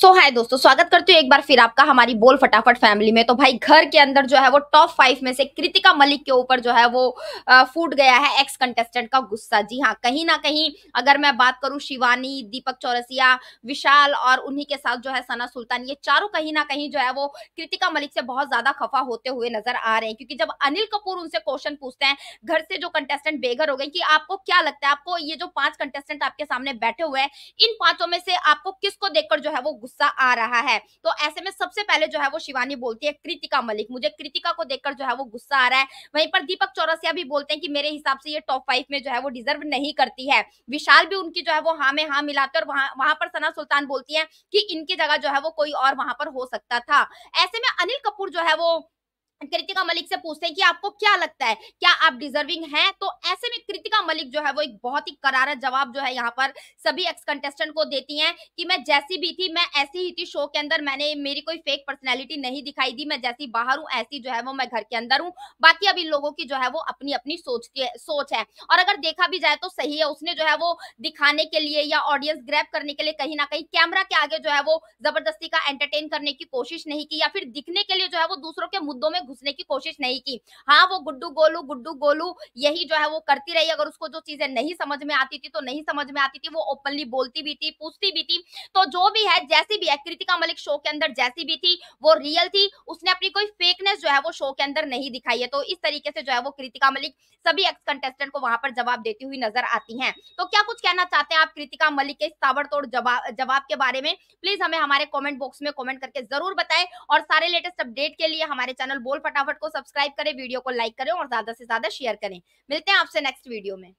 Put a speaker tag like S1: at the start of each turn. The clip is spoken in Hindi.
S1: सो so, हाय दोस्तों स्वागत करती हूँ एक बार फिर आपका हमारी बोल फटाफट फैमिली में तो भाई घर के अंदर जो है वो टॉप फाइव में से कृतिका मलिक के ऊपर जो है वो फूट गया है एक्स कंटेस्टेंट का गुस्सा जी हाँ कहीं ना कहीं अगर मैं बात करूँ शिवानी दीपक चौरसिया विशाल और उन्हीं के साथ जो है सना सुल्तान ये चारों कहीं ना कहीं जो है वो कृतिका मलिक से बहुत ज्यादा खफा होते हुए नजर आ रहे हैं क्योंकि जब अनिल कपूर उनसे क्वेश्चन पूछते हैं घर से जो कंटेस्टेंट बेघर हो गए कि आपको क्या लगता है आपको ये जो पांच कंटेस्टेंट आपके सामने बैठे हुए हैं इन पांचों में से आपको किसको देखकर जो है वो गुस्सा आ रहा है तो ऐसे में सबसे पहले जो है वो शिवानी बोलती है कृतिका मलिक मुझे कृतिका को देखकर जो है वो गुस्सा आ रहा है वहीं पर दीपक चौरसिया भी बोलते हैं कि मेरे हिसाब से ये टॉप फाइव में जो है वो डिजर्व नहीं करती है विशाल भी उनकी जो है वो हाँ में हाँ मिलाते और वहां वहां पर सना सुल्तान बोलती है कि इनकी जगह जो है वो कोई और वहां पर हो सकता था ऐसे में अनिल कपूर जो है वो कृतिका मलिक से पूछते हैं कि आपको क्या लगता है क्या आप डिजर्विंग हैं तो ऐसे में कृतिका मलिक जो है वो एक बहुत ही करारा जवाब जो है यहाँ पर सभी एक्स कंटेस्टेंट को देती हैं कि मैं जैसी भी थी मैं ऐसी ही थी शो के अंदर मैंने मेरी कोई फेक पर्सनैलिटी नहीं दिखाई दी मैं जैसी बाहर हूँ ऐसी जो है वो मैं घर के अंदर हूँ बाकी अभी लोगों की जो है वो अपनी अपनी सोच की सोच है और अगर देखा भी जाए तो सही है उसने जो है वो दिखाने के लिए या ऑडियंस ग्रैप करने के लिए कहीं ना कहीं कैमरा के आगे जो है वो जबरदस्ती का एंटरटेन करने की कोशिश नहीं की या फिर दिखने के लिए जो है वो दूसरों के मुद्दों में घुसने की कोशिश नहीं की हाँ वो गुड्डू गोलू गुड्डू गोलू यही जो है वो करती रही अगर उसको जो चीजें नहीं समझ में आती थी तो नहीं समझ में आती थी वो ओपनली बोलती भी थी पूछती भी थी तो जो भी है जैसी भी है कृतिका मलिक शो के अंदर जैसी भी थी वो रियल थी उसने अपनी कोई फेकनेस जो है वो शो के अंदर नहीं दिखाई है तो इस तरीके से जो है वो कृतिका मलिक सभी एक्स कंटेस्टेंट को वहां पर जवाब देती हुई नजर आती हैं तो क्या कुछ कहना चाहते हैं आप कृतिका मलिक के ताबड़तोड़ जवाब जवाब के बारे में प्लीज हमें हमारे कॉमेंट बॉक्स में कॉमेंट करके जरूर बताएं और सारे लेटेस्ट अपडेट के लिए हमारे चैनल बोल फटाफट को सब्सक्राइब करें वीडियो को लाइक करें और ज्यादा से ज्यादा शेयर करें मिलते हैं आपसे नेक्स्ट वीडियो में